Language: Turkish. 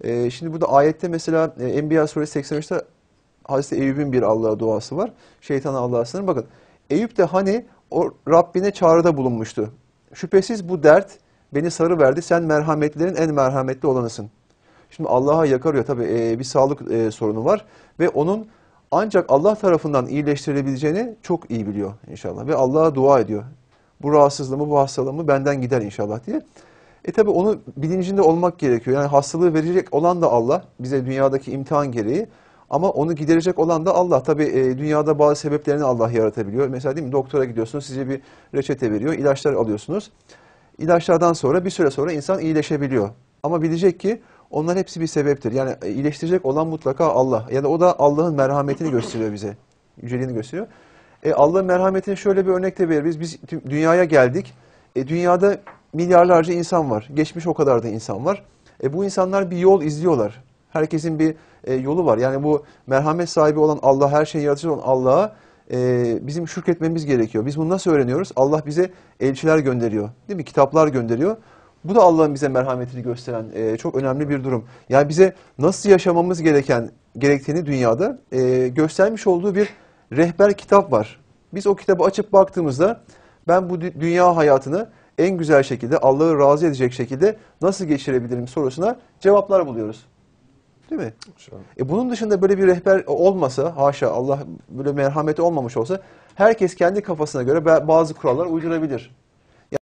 E, şimdi burada ayette mesela e, Enbiya suresi 83'te Hazreti Eyüp'ün bir Allah'a duası var. şeytan Allah'a sınır. Bakın Eyüp de hani o Rabbine çağrıda bulunmuştu. Şüphesiz bu dert beni sarı verdi. Sen merhametlerin en merhametli olanısın. Şimdi Allah'a yakarıyor tabii e, bir sağlık e, sorunu var ve onun ancak Allah tarafından iyileştirilebileceğini çok iyi biliyor inşallah ve Allah'a dua ediyor. Bu rahatsızlığımı, bu hastalığımı benden gider inşallah diye. E tabi onu bilincinde olmak gerekiyor. Yani hastalığı verecek olan da Allah. Bize dünyadaki imtihan gereği. Ama onu giderecek olan da Allah. Tabi e, dünyada bazı sebeplerini Allah yaratabiliyor. Mesela değil mi doktora gidiyorsunuz size bir reçete veriyor. ilaçlar alıyorsunuz. İlaçlardan sonra bir süre sonra insan iyileşebiliyor. Ama bilecek ki onlar hepsi bir sebeptir. Yani e, iyileştirecek olan mutlaka Allah. Ya o da Allah'ın merhametini gösteriyor bize. Yüceliğini gösteriyor. E, Allah'ın merhametini şöyle bir örnek de veririz. Biz dünyaya geldik. E, dünyada milyarlarca insan var. Geçmiş o kadar da insan var. E, bu insanlar bir yol izliyorlar. Herkesin bir e, yolu var. Yani bu merhamet sahibi olan Allah, her şeyi yaratıcı olan Allah'a e, bizim şükretmemiz gerekiyor. Biz bunu nasıl öğreniyoruz? Allah bize elçiler gönderiyor. Değil mi? Kitaplar gönderiyor. Bu da Allah'ın bize merhametini gösteren e, çok önemli bir durum. Yani bize nasıl yaşamamız gereken gerektiğini dünyada e, göstermiş olduğu bir rehber kitap var. Biz o kitabı açıp baktığımızda ben bu dünya hayatını en güzel şekilde, Allah'ı razı edecek şekilde nasıl geçirebilirim sorusuna cevaplar buluyoruz. Değil mi? E bunun dışında böyle bir rehber olmasa, haşa Allah böyle merhameti olmamış olsa herkes kendi kafasına göre bazı kurallar uydurabilir.